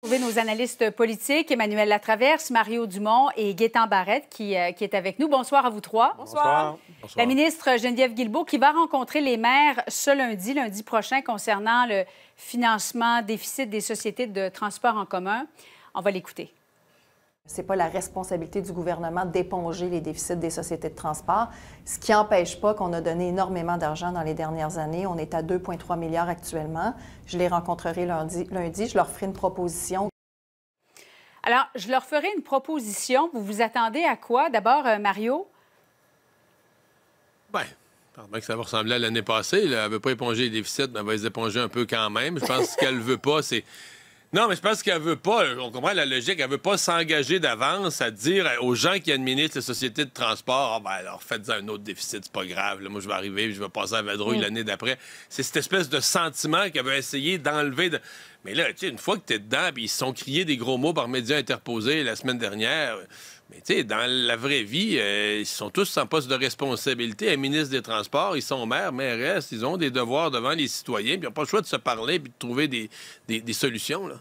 Trouver nos analystes politiques, Emmanuel Latraverse, Mario Dumont et Gaétan Barrette, qui, euh, est avec nous. Bonsoir à vous trois. Bonsoir. La ministre Geneviève Guilbeault, qui va rencontrer les maires ce lundi, lundi prochain, concernant le financement déficit des sociétés de transport en commun. On va l'écouter. C'est pas la responsabilité du gouvernement d'éponger les déficits des sociétés de transport, ce qui n'empêche pas qu'on a donné énormément d'argent dans les dernières années. On est à 2,3 milliards actuellement. Je les rencontrerai lundi, lundi. Je leur ferai une proposition. Alors, je leur ferai une proposition. Vous vous attendez à quoi? D'abord, euh, Mario? Bien, que ça va ressembler à l'année passée. Elle ne veut pas éponger les déficits, mais elle va les éponger un peu quand même. Je pense ce qu'elle ne veut pas, c'est non, mais je pense qu'elle veut pas, euh, on comprend la logique, elle veut pas s'engager d'avance à dire aux gens qui administrent les sociétés de transport, Ah ben alors faites un autre déficit, c'est pas grave, moi je vais arriver, je vais passer à Vadrouille mm. l'année d'après. C'est cette espèce de sentiment qu'elle veut essayer d'enlever. De... Mais là, tu sais, une fois que t'es dedans, puis ils se sont criés des gros mots par médias interposés la semaine dernière. Mais tu sais, dans la vraie vie, euh, ils sont tous sans poste de responsabilité. Un ministre des Transports, ils sont maires, mairesse, ils ont des devoirs devant les citoyens, puis ils n'ont pas le choix de se parler puis de trouver des, solutions, là.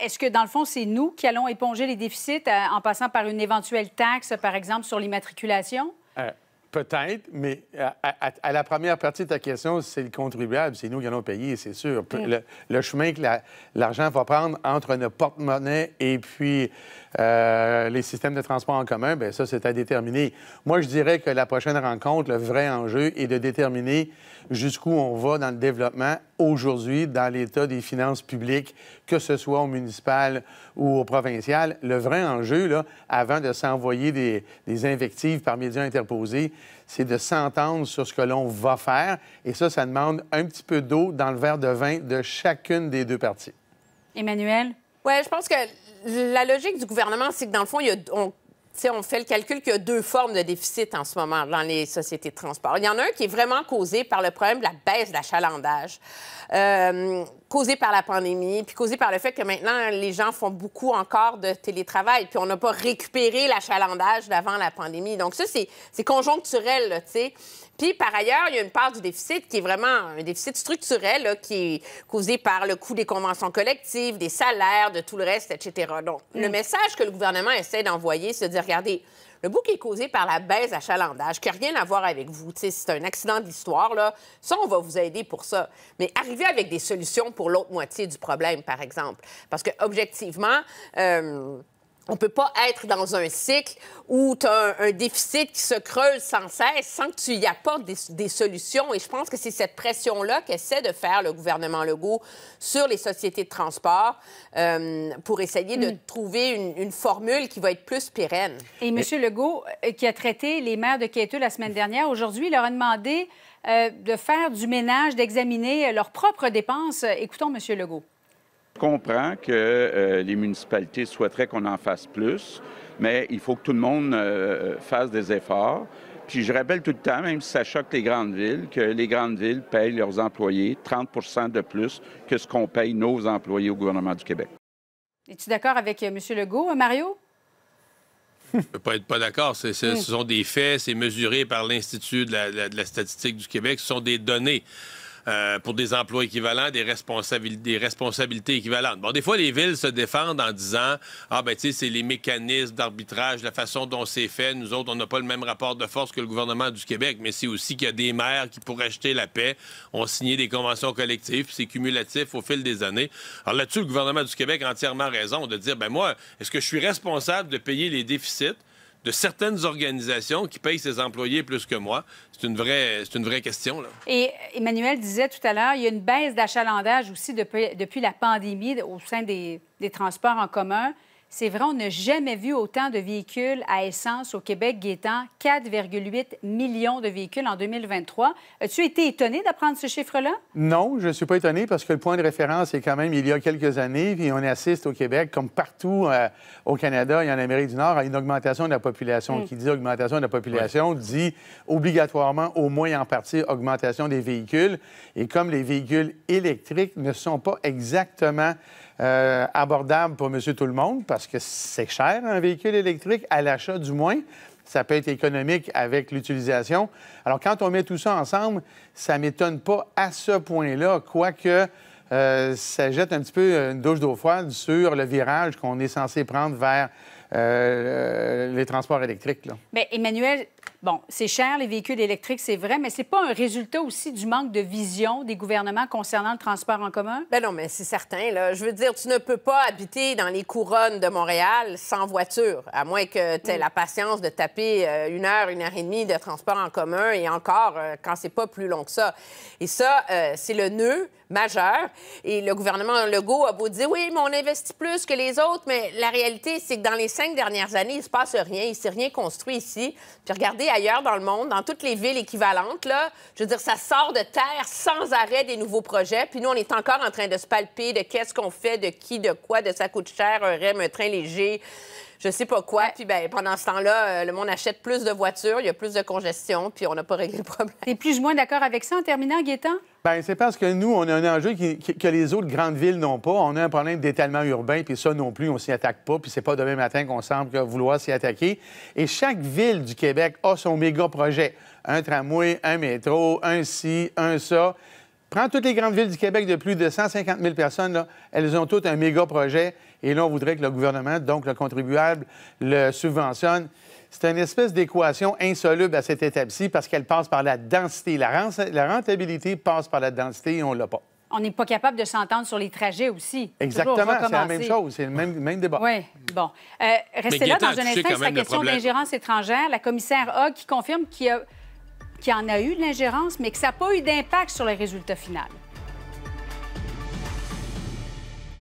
est-ce que dans le fond, c'est nous qui allons éponger les déficits euh, en passant par une éventuelle taxe, par exemple, sur l'immatriculation? Euh, Peut-être, mais à, la première partie de ta question, c'est le contribuable, c'est nous qui allons payer, c'est sûr. Le, chemin que l'argent va prendre entre nos porte-monnaie et puis euh, les systèmes de transport en commun, bien ça, c'est à déterminer. Moi, je dirais que la prochaine rencontre, le vrai enjeu est de déterminer jusqu'où on va dans le développement aujourd'hui dans l'état des finances publiques, que ce soit au municipal ou au provincial. Le vrai enjeu, là, avant de s'envoyer des, invectives par médias interposés, c'est de s'entendre sur ce que l'on va faire. Et ça, ça demande un petit peu d'eau dans le verre de vin de chacune des deux parties. Emmanuel? Oui, je pense que la logique du gouvernement, c'est que dans le fond, il y a, on fait le calcul qu'il y a deux formes de déficit en ce moment dans les sociétés de transport. Il y en a un qui est vraiment causé par le problème de la baisse de l'achalandage, euh, causé par la pandémie, puis causé par le fait que maintenant, les gens font beaucoup encore de télétravail, puis on n'a pas récupéré l'achalandage d'avant la pandémie. Donc ça, c'est conjoncturel, Puis, par ailleurs, il y a une part du déficit qui est vraiment un déficit structurel qui est causé par le coût des conventions collectives, des salaires, de tout le reste, etc. Donc, le mm. message que le gouvernement essaie d'envoyer, c'est de dire, regardez, le bouc est causé par la baisse chalandage, qui n'a rien à voir avec vous, c'est un accident d'histoire, là, ça, on va vous aider pour ça. Mais arrivez avec des solutions pour l'autre moitié du problème, par exemple. Parce que, objectivement, euh, on ne peut pas être dans un cycle où tu as un, déficit qui se creuse sans cesse sans que tu y apportes des, solutions. Et je pense que c'est cette pression-là qu'essaie de faire le gouvernement Legault sur les sociétés de transport euh, pour essayer de mm. trouver une, formule qui va être plus pérenne. Et M. Legault, euh, qui a traité les maires de Quétu la semaine dernière, aujourd'hui, leur a demandé euh, de faire du ménage, d'examiner leurs propres dépenses. Écoutons M. Legault comprends que euh, les municipalités souhaiteraient qu'on en fasse plus, mais il faut que tout le monde euh, fasse des efforts. Puis je rappelle tout le temps, même si ça choque les grandes villes, que les grandes villes payent leurs employés 30 de plus que ce qu'on paye nos employés au gouvernement du Québec. Es-tu d'accord avec euh, M. Legault, Mario? Je ne peux pas être pas d'accord. Hmm. Ce sont des faits, c'est mesuré par l'Institut de la statistique du Québec, ce sont des données. Euh, pour des emplois équivalents, des, responsabilités équivalentes. Bon, des fois, les villes se défendent en disant Ah, ben, tu sais, c'est les mécanismes d'arbitrage, la façon dont c'est fait. Nous autres, on n'a pas le même rapport de force que le gouvernement du Québec, mais c'est aussi qu'il y a des maires qui, pour acheter la paix, ont signé des conventions collectives, c'est cumulatif au fil des années. Alors là-dessus, le gouvernement du Québec a entièrement raison de dire ben moi, est-ce que je suis responsable de payer les déficits? de certaines organisations qui payent ses employés plus que moi? C'est une vraie, c'est une vraie question. Là. Et Emmanuel disait tout à l'heure, il y a une baisse d'achalandage aussi depuis, depuis, la pandémie au sein des, des transports en commun. C'est vrai, on n'a jamais vu autant de véhicules à essence au Québec, guettant 4,8 millions de véhicules en 2023. As-tu été étonné d'apprendre ce chiffre-là? Non, je ne suis pas étonné parce que le point de référence est quand même il y a quelques années, puis on assiste au Québec, comme partout euh, au Canada et en Amérique du Nord, à une augmentation de la population. Mm. Qui dit augmentation de la population dit obligatoirement, au moins en partie, augmentation des véhicules. Et comme les véhicules électriques ne sont pas exactement euh, abordable pour monsieur tout le monde parce que c'est cher un véhicule électrique à l'achat du moins. Ça peut être économique avec l'utilisation. Alors quand on met tout ça ensemble, ça ne m'étonne pas à ce point-là, quoique euh, ça jette un petit peu une douche d'eau froide sur le virage qu'on est censé prendre vers euh, les transports électriques. Là. Bien, Emmanuel, Bon, c'est cher, les véhicules électriques, c'est vrai, mais c'est pas un résultat aussi du manque de vision des gouvernements concernant le transport en commun? Ben non, mais c'est certain. Là. Je veux dire, tu ne peux pas habiter dans les couronnes de Montréal sans voiture, à moins que tu aies mm. la patience de taper euh, une heure, une heure et demie de transport en commun, et encore euh, quand c'est pas plus long que ça. Et ça, euh, c'est le nœud majeur. Et le gouvernement Legault a beau dire, oui, mais on investit plus que les autres, mais la réalité, c'est que dans les cinq dernières années, il se passe rien. Il s'est rien construit ici. Puis regardez, ailleurs dans le monde, dans toutes les villes équivalentes, là, je veux dire, ça sort de terre sans arrêt des nouveaux projets. Puis nous, on est encore en train de se palper de qu'est-ce qu'on fait, de qui, de quoi, de ça coûte cher, un REM, un train léger je sais pas quoi. Puis ben, pendant ce temps-là, euh, le monde achète plus de voitures, il y a plus de congestion, puis on n'a pas réglé le problème. T'es plus ou moins d'accord avec ça en terminant, Gaétan? Bien, c'est parce que nous, on a un enjeu que les autres grandes villes n'ont pas. On a un problème d'étalement urbain, puis ça non plus, on s'y attaque pas, puis c'est pas demain matin qu'on semble vouloir s'y attaquer. Et chaque ville du Québec a son méga projet. Un tramway, un métro, un ci, un ça. Prends toutes les grandes villes du Québec de plus de 150 000 personnes, elles ont toutes un méga projet. Et là, on voudrait que le gouvernement, donc le contribuable, le subventionne. C'est une espèce d'équation insoluble à cette étape-ci parce qu'elle passe par la densité. La, rentabilité passe par la densité et on l'a pas. On n'est pas capable de s'entendre sur les trajets aussi. Exactement, c'est la même chose, c'est le même, débat. Oui, bon. Euh, restez là dans un instant sur la question d'ingérence étrangère. La commissaire A qui confirme qu'il y, y en a eu de l'ingérence, mais que ça n'a pas eu d'impact sur le résultat final.